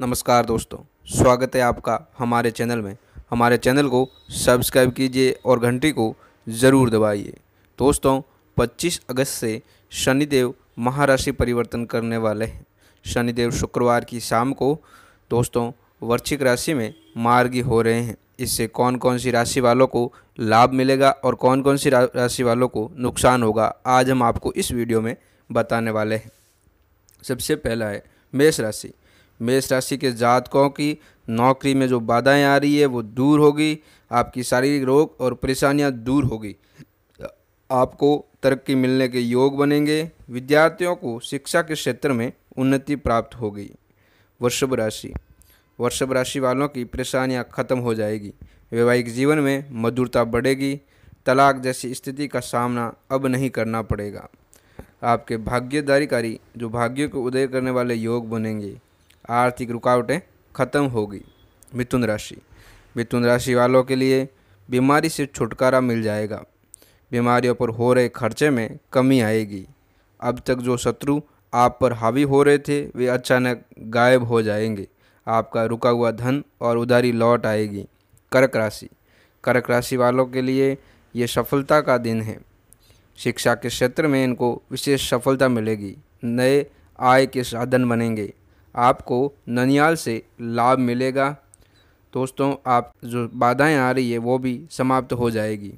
नमस्कार दोस्तों स्वागत है आपका हमारे चैनल में हमारे चैनल को सब्सक्राइब कीजिए और घंटी को ज़रूर दबाइए दोस्तों 25 अगस्त से शनिदेव महाराशि परिवर्तन करने वाले हैं शनिदेव शुक्रवार की शाम को दोस्तों वर्षिक राशि में मार्गी हो रहे हैं इससे कौन कौन सी राशि वालों को लाभ मिलेगा और कौन कौन सी राशि वालों को नुकसान होगा आज हम आपको इस वीडियो में बताने वाले हैं सबसे पहला है मेष राशि मेष राशि के जातकों की नौकरी में जो बाधाएं आ रही है वो दूर होगी आपकी शारीरिक रोग और परेशानियां दूर होगी आपको तरक्की मिलने के योग बनेंगे विद्यार्थियों को शिक्षा के क्षेत्र में उन्नति प्राप्त होगी वृषभ राशि वृषभ राशि वालों की परेशानियां खत्म हो जाएगी वैवाहिक जीवन में मधुरता बढ़ेगी तलाक जैसी स्थिति का सामना अब नहीं करना पड़ेगा आपके भाग्यदारीकारी जो भाग्य को उदय करने वाले योग बनेंगे आर्थिक रुकावटें ख़त्म होगी मिथुन राशि मिथुन राशि वालों के लिए बीमारी से छुटकारा मिल जाएगा बीमारियों पर हो रहे खर्चे में कमी आएगी अब तक जो शत्रु आप पर हावी हो रहे थे वे अचानक गायब हो जाएंगे आपका रुका हुआ धन और उधारी लौट आएगी कर्क राशि कर्क राशि वालों के लिए ये सफलता का दिन है शिक्षा के क्षेत्र में इनको विशेष सफलता मिलेगी नए आय के साधन बनेंगे आपको ननियाल से लाभ मिलेगा दोस्तों आप जो बाधाएं आ रही है वो भी समाप्त हो जाएगी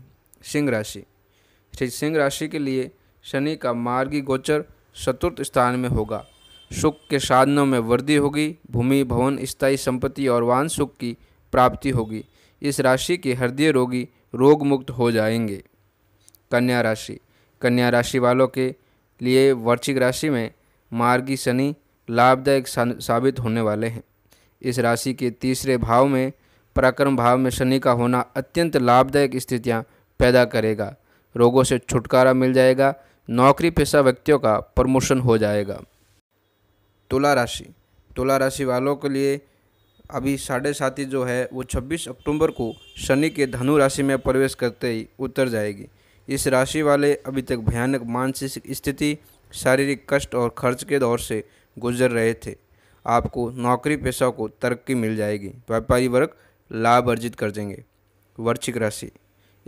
सिंह राशि श्री सिंह राशि के लिए शनि का मार्गी गोचर चतुर्थ स्थान में होगा सुख के साधनों में वृद्धि होगी भूमि भवन स्थायी संपत्ति और वाहन सुख की प्राप्ति होगी इस राशि के हृदय रोगी रोग मुक्त हो जाएंगे कन्या राशि कन्या राशि वालों के लिए वर्षिक राशि में मार्गी शनि लाभदायक साबित होने वाले हैं इस राशि के तीसरे भाव में पराक्रम भाव में शनि का होना अत्यंत लाभदायक स्थितियां पैदा करेगा रोगों से छुटकारा मिल जाएगा नौकरी पेशा व्यक्तियों का प्रमोशन हो जाएगा तुला राशि तुला राशि वालों के लिए अभी साढ़े साथी जो है वो 26 अक्टूबर को शनि के धनु राशि में प्रवेश करते ही उतर जाएगी इस राशि वाले अभी तक भयानक मानसिक स्थिति शारीरिक कष्ट और खर्च के दौर से गुजर रहे थे आपको नौकरी पेशा को तरक्की मिल जाएगी व्यापारी वर्ग लाभ अर्जित कर देंगे वर्षिक राशि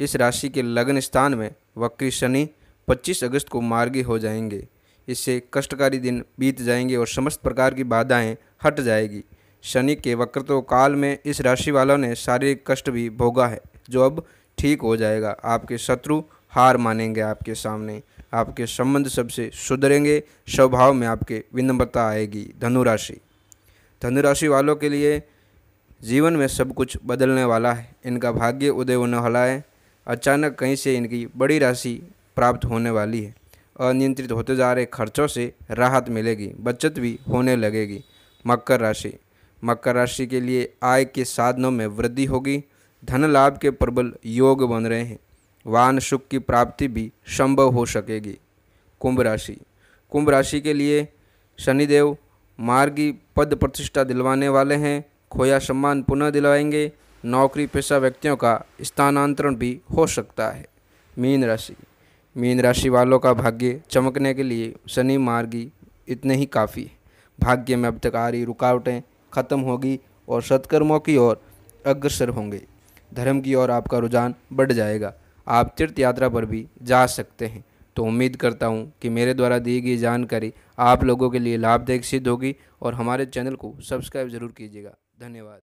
इस राशि के लग्न स्थान में वक्री शनि 25 अगस्त को मार्गी हो जाएंगे इससे कष्टकारी दिन बीत जाएंगे और समस्त प्रकार की बाधाएं हट जाएगी शनि के वक्रतो काल में इस राशि वालों ने शारीरिक कष्ट भी भोगा है जो अब ठीक हो जाएगा आपके शत्रु हार मानेंगे आपके सामने आपके संबंध सबसे सुधरेंगे स्वभाव में आपके विनम्रता आएगी धनुराशि धनुराशि वालों के लिए जीवन में सब कुछ बदलने वाला है इनका भाग्य उदय होने वाला है अचानक कहीं से इनकी बड़ी राशि प्राप्त होने वाली है अनियंत्रित होते जा रहे खर्चों से राहत मिलेगी बचत भी होने लगेगी मकर राशि मकर राशि के लिए आय के साधनों में वृद्धि होगी धन लाभ के प्रबल योग बन रहे हैं वान सुख की प्राप्ति भी संभव हो सकेगी कुंभ राशि कुंभ राशि के लिए शनिदेव मार्गी पद प्रतिष्ठा दिलवाने वाले हैं खोया सम्मान पुनः दिलवाएंगे नौकरी पेशा व्यक्तियों का स्थानांतरण भी हो सकता है मीन राशि मीन राशि वालों का भाग्य चमकने के लिए शनि मार्गी इतने ही काफ़ी है भाग्य में अब तक आ रही रुकावटें खत्म होगी और सत्कर्मों की ओर अग्रसर होंगे धर्म की ओर आपका रुझान बढ़ जाएगा आप तीर्थ यात्रा पर भी जा सकते हैं तो उम्मीद करता हूँ कि मेरे द्वारा दी गई जानकारी आप लोगों के लिए लाभदायक सिद्ध होगी और हमारे चैनल को सब्सक्राइब ज़रूर कीजिएगा धन्यवाद